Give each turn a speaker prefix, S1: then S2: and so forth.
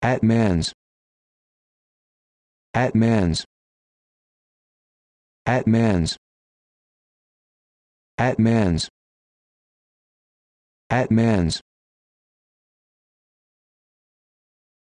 S1: At man's. At man's. At man's. At man's. At man's.